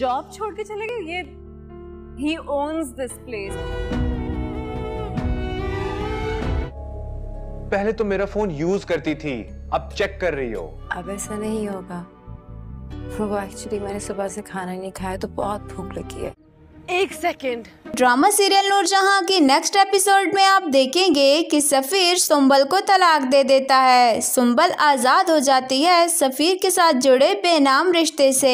job छोड़ के चले गए ये ही ओन्स दिस प्लेस पहले तो मेरा फोन यूज करती थी अब चेक कर रही हो अब ऐसा नहीं होगा वो एक्चुअली मैंने सुबह से खाना नहीं खाया तो बहुत भूख लगी है एक सेकेंड ड्रामा सीरियल नूरजहां की नेक्स्ट एपिसोड में आप देखेंगे कि सफ़ीर सुम्बल को तलाक दे देता है सुम्बल आज़ाद हो जाती है सफ़ीर के साथ जुड़े बेनाम रिश्ते से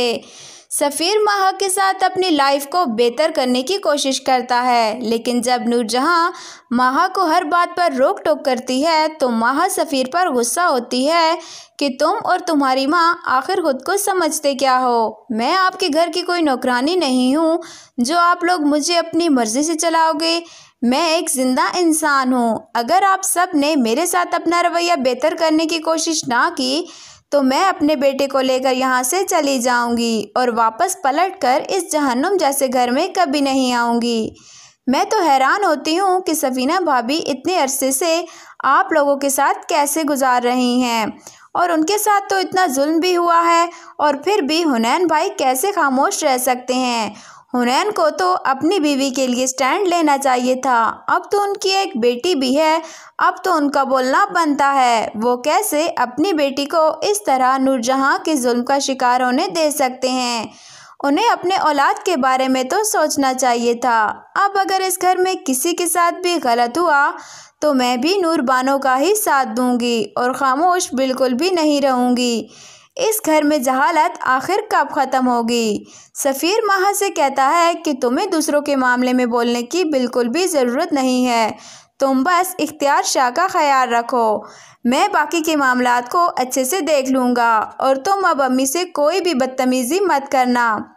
सफ़ीर माह के साथ अपनी लाइफ को बेहतर करने की कोशिश करता है लेकिन जब नूरजहाँ माह को हर बात पर रोक टोक करती है तो माह सफ़ीर पर गुस्सा होती है कि तुम और तुम्हारी माँ आखिर खुद को समझते क्या हो मैं आपके घर की कोई नौकरानी नहीं हूँ जो आप लोग मुझे अपनी मर्ज़ी से चलाओगे मैं एक ज़िंदा इंसान हूँ अगर आप सब ने मेरे साथ अपना रवैया बेहतर करने की कोशिश ना की तो मैं अपने बेटे को लेकर यहाँ से चली जाऊँगी और वापस पलट कर इस जहन्नुम जैसे घर में कभी नहीं आऊँगी मैं तो हैरान होती हूँ कि सफ़ीना भाभी इतने अरसे से आप लोगों के साथ कैसे गुजार रही हैं और उनके साथ तो इतना जुल्म भी हुआ है और फिर भी हुनैन भाई कैसे खामोश रह सकते हैं हुनैन को तो अपनी बीवी के लिए स्टैंड लेना चाहिए था अब तो उनकी एक बेटी भी है अब तो उनका बोलना बनता है वो कैसे अपनी बेटी को इस तरह नूरजहाँ के जुल्म का शिकार होने दे सकते हैं उन्हें अपने औलाद के बारे में तो सोचना चाहिए था अब अगर इस घर में किसी के साथ भी गलत हुआ तो मैं भी नूरबानों का ही साथ दूंगी और खामोश बिल्कुल भी नहीं रहूंगी इस घर में जहालत आखिर कब ख़त्म होगी सफ़ीर माह से कहता है कि तुम्हें दूसरों के मामले में बोलने की बिल्कुल भी ज़रूरत नहीं है तुम बस इख्तियार शाह का ख्याल रखो मैं बाकी के मामला को अच्छे से देख लूँगा और तुम अब अम्मी से कोई भी बदतमीज़ी मत करना